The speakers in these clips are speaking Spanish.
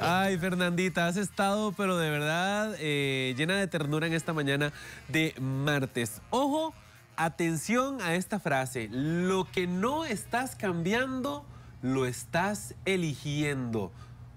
Ay, Fernandita, has estado, pero de verdad, eh, llena de ternura en esta mañana de martes. Ojo, atención a esta frase. Lo que no estás cambiando, lo estás eligiendo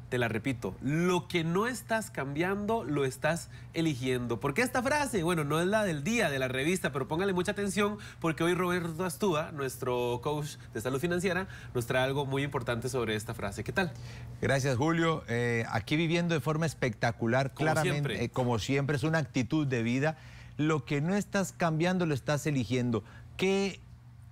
te la repito, lo que no estás cambiando, lo estás eligiendo. ¿Por qué esta frase? Bueno, no es la del día de la revista, pero póngale mucha atención porque hoy Roberto Astúa, nuestro coach de salud financiera, nos trae algo muy importante sobre esta frase. ¿Qué tal? Gracias, Julio. Eh, aquí viviendo de forma espectacular, claramente, siempre. Eh, como siempre, es una actitud de vida. Lo que no estás cambiando, lo estás eligiendo. ¿Qué,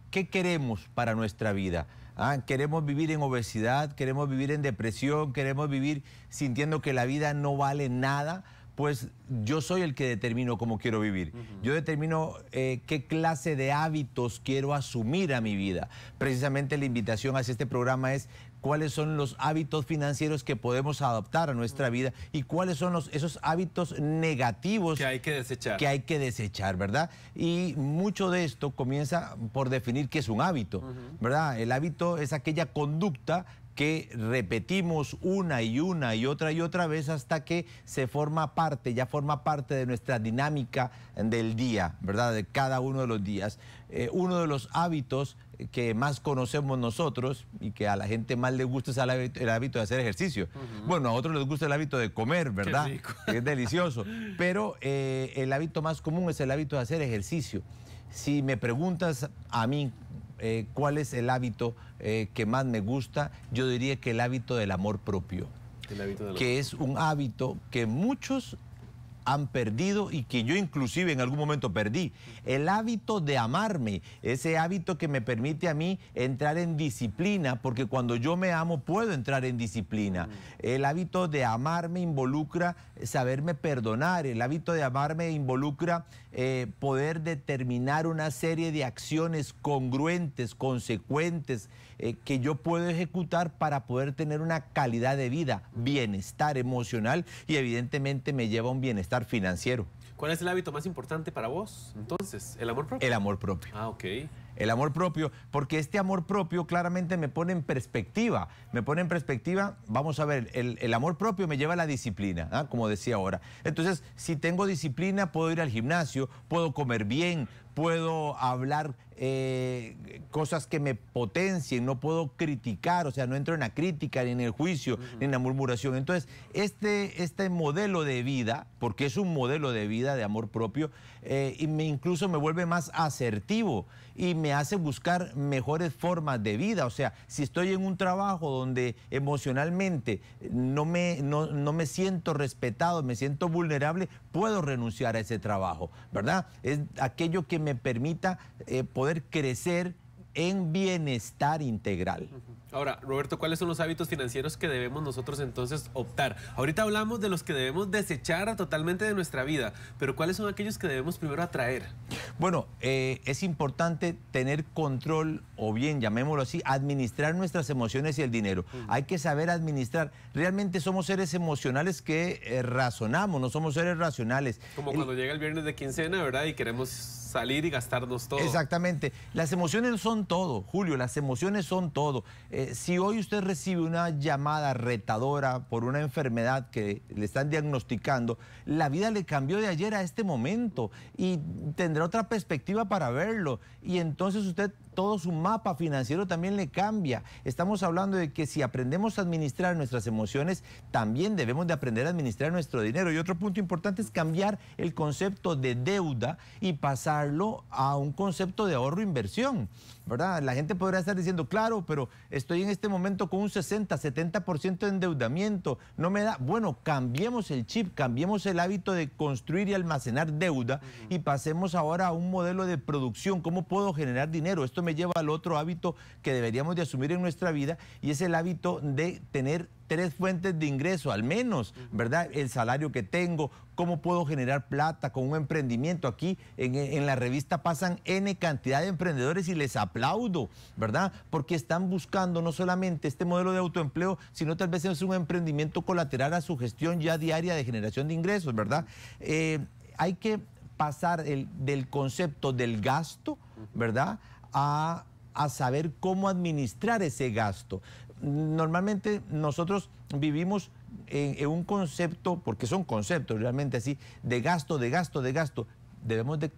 qué queremos para nuestra vida? Ah, queremos vivir en obesidad, queremos vivir en depresión, queremos vivir sintiendo que la vida no vale nada, pues yo soy el que determino cómo quiero vivir. Yo determino eh, qué clase de hábitos quiero asumir a mi vida. Precisamente la invitación hacia este programa es cuáles son los hábitos financieros que podemos adoptar a nuestra vida y cuáles son esos hábitos negativos que hay que desechar. Que hay que desechar, ¿verdad? Y mucho de esto comienza por definir qué es un hábito, ¿verdad? El hábito es aquella conducta que repetimos una y una y otra y otra vez hasta que se forma parte, ya forma parte de nuestra dinámica del día, ¿verdad? De cada uno de los días. Eh, uno de los hábitos que más conocemos nosotros y que a la gente más le gusta es el hábito, de hacer ejercicio. Bueno, a otros les gusta el hábito de comer, ¿verdad? Es delicioso. Pero eh, el hábito más común es el hábito de hacer ejercicio. Si me preguntas a mí eh, cuál es el hábito eh, que más me gusta, yo diría que el hábito del amor propio. El hábito del que es un hábito que muchos han perdido y que yo inclusive en algún momento perdí. El hábito de amarme, ese hábito que me permite a mí entrar en disciplina, porque cuando yo me amo puedo entrar en disciplina. Mm. El hábito de amarme involucra saberme perdonar, el hábito de amarme involucra eh, poder determinar una serie de acciones congruentes, consecuentes, eh, que yo puedo ejecutar para poder tener una calidad de vida, mm. bienestar emocional y evidentemente me lleva a un bienestar financiero. ¿Cuál es el hábito más importante para vos? Entonces, el amor propio. El amor propio. Ah, ok. El amor propio, porque este amor propio claramente me pone en perspectiva. Me pone en perspectiva, vamos a ver, el, el amor propio me lleva a la disciplina, ¿ah? como decía ahora. Entonces, si tengo disciplina, puedo ir al gimnasio, puedo comer bien, puedo hablar eh, cosas que me potencien, no puedo criticar, o sea, no entro en la crítica, ni en el juicio, ni en la murmuración. Entonces, este, este modelo de vida, porque es un modelo de vida de amor propio, eh, y me, incluso me vuelve más asertivo y me hace buscar mejores formas de vida. O sea, si estoy en un trabajo donde emocionalmente no me, no, me siento respetado, me siento vulnerable, puedo renunciar a ese trabajo, ¿verdad? Es aquello que me permita eh, poder crecer en bienestar integral. Ahora, Roberto, ¿cuáles son los hábitos financieros que debemos nosotros entonces optar? Ahorita hablamos de los que debemos desechar totalmente de nuestra vida, pero ¿cuáles son aquellos que debemos primero atraer? Bueno, eh, es importante tener control o bien, llamémoslo así, administrar nuestras emociones y el dinero. Hay que saber administrar. Realmente somos seres emocionales que eh, razonamos, no somos seres racionales. Como cuando llega el viernes de quincena, ¿verdad? Y queremos salir y gastarnos todo. Exactamente. Las emociones son todo, Julio, las emociones son todo. Eh, si hoy usted recibe una llamada retadora por una enfermedad que le están diagnosticando, la vida le cambió de ayer a este momento y tendrá otra perspectiva para verlo. Y entonces usted todo su mapa financiero también le cambia. Estamos hablando de que si aprendemos a administrar nuestras emociones, también debemos de aprender a administrar nuestro dinero. Y otro punto importante es cambiar el concepto de deuda y pasar a un concepto de ahorro-inversión. ¿verdad? La gente podría estar diciendo, claro, pero estoy en este momento con un 60, 70% de endeudamiento, no me da. Bueno, cambiemos el chip, cambiemos el hábito de construir y almacenar deuda y pasemos ahora a un modelo de producción. ¿Cómo puedo generar dinero? Esto me lleva al otro hábito que deberíamos de asumir en nuestra vida y es el hábito de tener tres fuentes de ingreso, al menos, ¿verdad? El salario que tengo, cómo puedo generar plata con un emprendimiento. Aquí en, la revista pasan N cantidad de emprendedores y les aplaudo, ¿verdad? Porque están buscando no solamente este modelo de autoempleo, sino tal vez es un emprendimiento colateral a su gestión ya diaria de generación de ingresos, ¿verdad? Eh, hay que pasar del concepto del gasto, ¿verdad? A a saber cómo administrar ese gasto normalmente nosotros vivimos en, un concepto, porque son conceptos realmente así, de gasto, de gasto, de gasto debemos de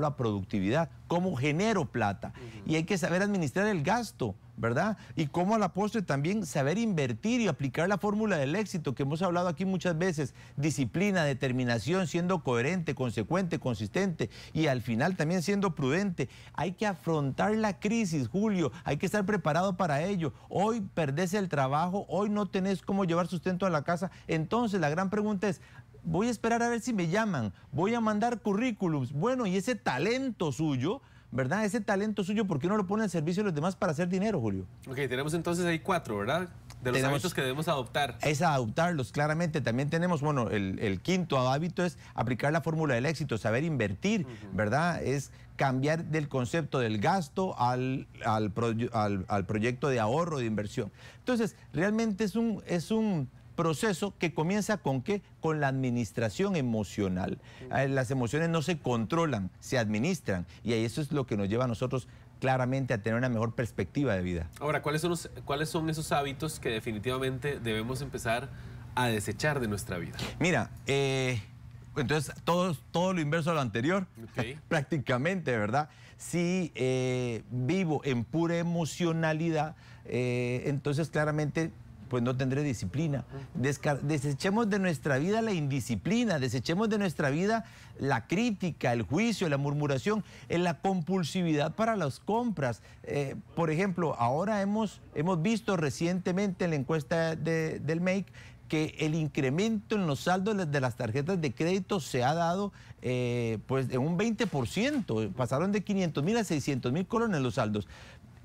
la productividad. como genero plata? Y hay que saber administrar el gasto, ¿verdad? Y cómo a la postre también saber invertir y aplicar la fórmula del éxito que hemos hablado aquí muchas veces. Disciplina, determinación, siendo coherente, consecuente, consistente y al final también siendo prudente. Hay que afrontar la crisis, Julio. Hay que estar preparado para ello. Hoy perdés el trabajo, hoy no tenés cómo llevar sustento a la casa. Entonces la gran pregunta es, voy a esperar a ver si me llaman, voy a mandar currículums. Bueno, y ese talento suyo, ¿verdad? Ese talento suyo, ¿por qué no lo pone al servicio de los demás para hacer dinero, Julio? Ok, tenemos entonces ahí cuatro, ¿verdad? De los hábitos que debemos adoptar. Es adoptarlos, claramente. También tenemos, bueno, el, quinto hábito es aplicar la fórmula del éxito, saber invertir, ¿verdad? Es cambiar del concepto del gasto al, proyecto de ahorro, de inversión. Entonces, realmente es un... Es un proceso que comienza con qué? Con la administración emocional. Eh, las emociones no se controlan, se administran y eso es lo que nos lleva a nosotros claramente a tener una mejor perspectiva de vida. Ahora, ¿cuáles son, ¿cuáles son esos hábitos que definitivamente debemos empezar a desechar de nuestra vida? Mira, eh, entonces todo, todo lo inverso a lo anterior, prácticamente, ¿verdad? Si eh, vivo en pura emocionalidad, entonces claramente pues no tendré disciplina. desechemos de nuestra vida la indisciplina, desechemos de nuestra vida la crítica, el juicio, la murmuración, eh, la compulsividad para las compras. Eh, por ejemplo, ahora hemos, hemos visto recientemente en la encuesta del MAKE que el incremento en los saldos de las tarjetas de crédito se ha dado eh, pues de un 20%, pasaron de 500 mil a 600 mil colones los saldos.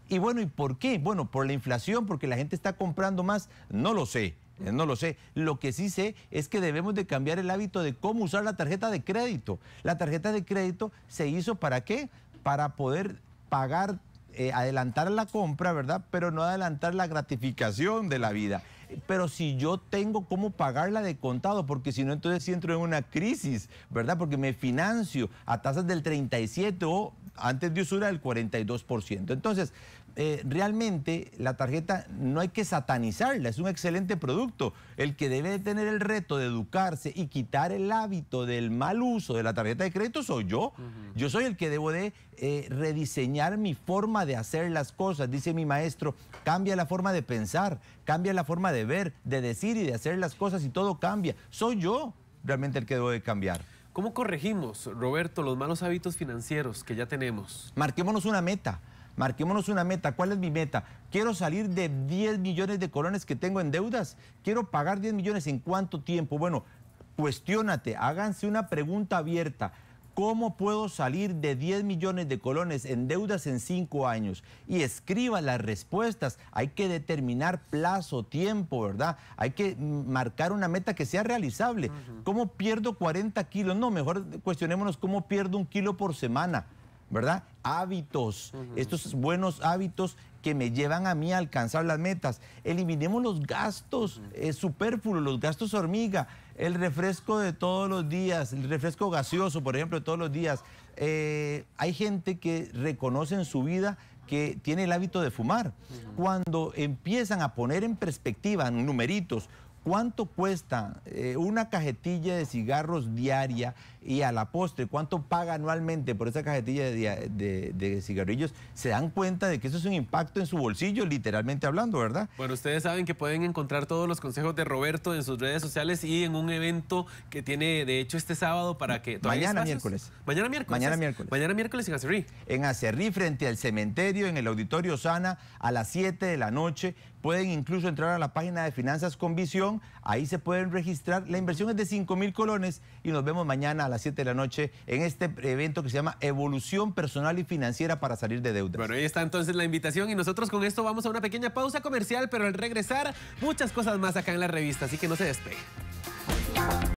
Y bueno, ¿y por qué? Bueno, por la inflación, porque la gente está comprando más, no lo sé. Eh, no lo sé. Lo que sí sé es que debemos de cambiar el hábito de cómo usar la tarjeta de crédito. La tarjeta de crédito se hizo para qué? Para poder pagar, eh, adelantar la compra, ¿verdad? Pero no adelantar la gratificación de la vida pero si yo tengo cómo pagarla de contado, porque si no, entonces sí entro en una crisis, ¿verdad? Porque me financio a tasas del 37 o antes de usura del 42%. Entonces, eh, realmente la tarjeta no hay que satanizarla, es un excelente producto. El que debe tener el reto de educarse y quitar el hábito del mal uso de la tarjeta de crédito soy yo. Yo soy el que debo de eh, rediseñar mi forma de hacer las cosas, dice mi maestro, cambia la forma de pensar, cambia la forma de ver, de decir y de hacer las cosas y todo cambia. Soy yo realmente el que debo de cambiar. ¿Cómo corregimos, Roberto, los malos hábitos financieros que ya tenemos? Marquémonos una meta. Marquémonos una meta. ¿Cuál es mi meta? Quiero salir de 10 millones de colones que tengo en deudas. Quiero pagar 10 millones en cuánto tiempo. Bueno, cuestiónate, háganse una pregunta abierta. ¿Cómo puedo salir de 10 millones de colones en deudas en 5 años? Y escriba las respuestas. Hay que determinar plazo, tiempo, ¿verdad? Hay que marcar una meta que sea realizable. ¿Cómo pierdo 40 kilos? No, mejor cuestionémonos cómo pierdo un kilo por semana. ¿verdad? Hábitos, estos buenos hábitos que me llevan a mí a alcanzar las metas. Eliminemos los gastos eh, superfluos, los gastos hormiga, el refresco de todos los días, el refresco gaseoso, por ejemplo, de todos los días. Eh, hay gente que reconoce en su vida que tiene el hábito de fumar. Cuando empiezan a poner en perspectiva, en numeritos, ¿Cuánto cuesta eh, una cajetilla de cigarros diaria y a la postre? ¿Cuánto paga anualmente por esa cajetilla de, cigarrillos? Se dan cuenta de que eso es un impacto en su bolsillo, literalmente hablando, ¿verdad? Bueno, ustedes saben que pueden encontrar todos los consejos de Roberto en sus redes sociales y en un evento que tiene, de hecho, este sábado para que... Mañana miércoles. Mañana miércoles. Mañana miércoles. Mañana miércoles en Acerrí. En Acerrí, frente al cementerio, en el Auditorio Sana, a las 7 de la noche Pueden incluso entrar a la página de Finanzas con Visión, ahí se pueden registrar. La inversión es de 5 mil colones y nos vemos mañana a las 7 de la noche en este evento que se llama Evolución Personal y Financiera para Salir de Deudas. Bueno, ahí está entonces la invitación y nosotros con esto vamos a una pequeña pausa comercial, pero al regresar muchas cosas más acá en la revista, así que no se despegue.